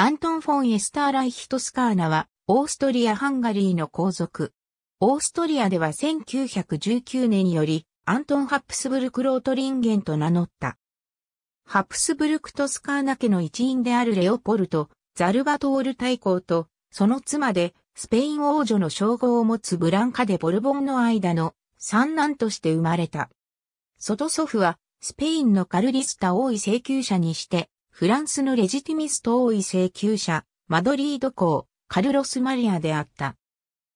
アントン・フォン・エスター・ライヒトスカーナは、オーストリア・ハンガリーの皇族。オーストリアでは1919年により、アントン・ハプスブルク・ロートリンゲンと名乗った。ハプスブルク・トスカーナ家の一員であるレオポルト、ザルバトール大公と、その妻で、スペイン王女の称号を持つブランカでボルボンの間の三男として生まれた。外祖父は、スペインのカルリスタ王位請求者にして、フランスのレジティミスト王位請求者、マドリード公、カルロス・マリアであった。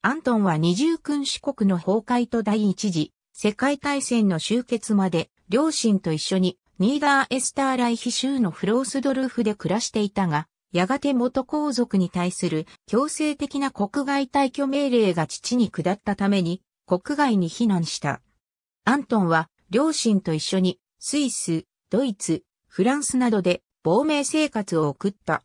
アントンは二重君主国の崩壊と第一次世界大戦の終結まで両親と一緒にニーダーエスターライヒ州のフロースドルーフで暮らしていたが、やがて元皇族に対する強制的な国外退去命令が父に下ったために国外に避難した。アントンは両親と一緒にスイス、ドイツ、フランスなどで亡命生活を送った。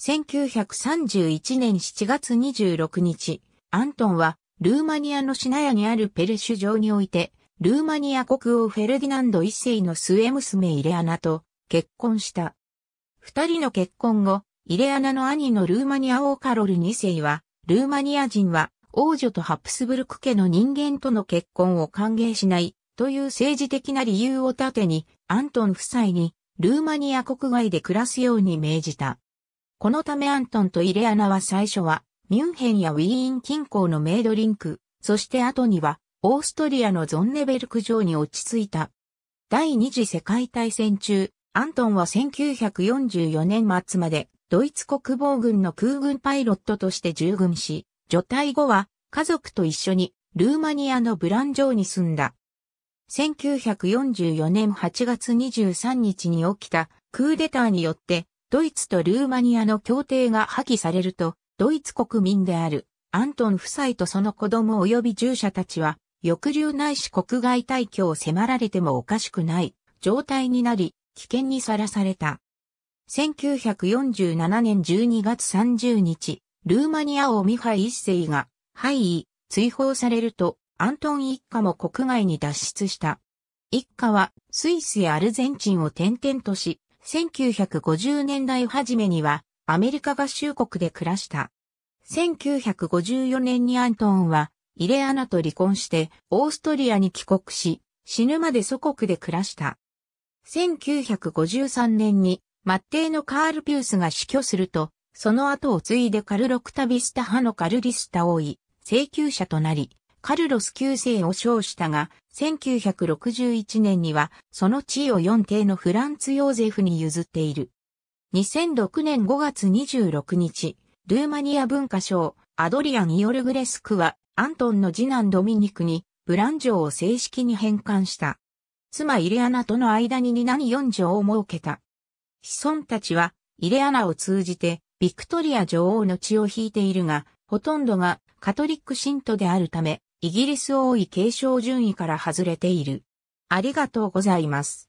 1931年7月26日、アントンはルーマニアのシナヤにあるペルシュ城において、ルーマニア国王フェルディナンド一世の末娘イレアナと結婚した。二人の結婚後、イレアナの兄のルーマニア王カロル二世は、ルーマニア人は王女とハプスブルク家の人間との結婚を歓迎しないという政治的な理由を盾に、アントン夫妻にルーマニア国外で暮らすように命じた。このためアントンとイレアナは最初は、ミュンヘンやウィーン近郊のメイドリンク、そして後には、オーストリアのゾンネベルク城に落ち着いた。第二次世界大戦中、アントンは1944年末までドイツ国防軍の空軍パイロットとして従軍し、除隊後は家族と一緒にルーマニアのブラン城に住んだ。1944年8月23日に起きたクーデターによってドイツとルーマニアの協定が破棄されるとドイツ国民であるアントン夫妻とその子供及び従者たちは抑留ないし国外退去を迫られてもおかしくない状態になり危険にさらされた。1947年12月30日、ルーマニア王ミハイ一世が、廃位、追放されると、アントン一家も国外に脱出した。一家はスイスやアルゼンチンを転々とし、1950年代初めにはアメリカ合衆国で暮らした。1954年にアントンはイレアナと離婚してオーストリアに帰国し、死ぬまで祖国で暮らした。1953年に末帝のカール・ピュースが死去すると、その後を継いでカルロクタビスタ派のカルリスタ王位、請求者となり、カルロス旧世を称したが、1961年にはその地位を四帝のフランツ・ヨーゼフに譲っている。2006年5月26日、ルーマニア文化省アドリアン・オルグレスクはアントンの次男ドミニクにブラン城を正式に返還した。妻イレアナとの間にニナに4城を設けた。子孫たちはイレアナを通じてビクトリア女王の血を引いているが、ほとんどがカトリック信徒であるため、イギリス王位継承順位から外れている。ありがとうございます。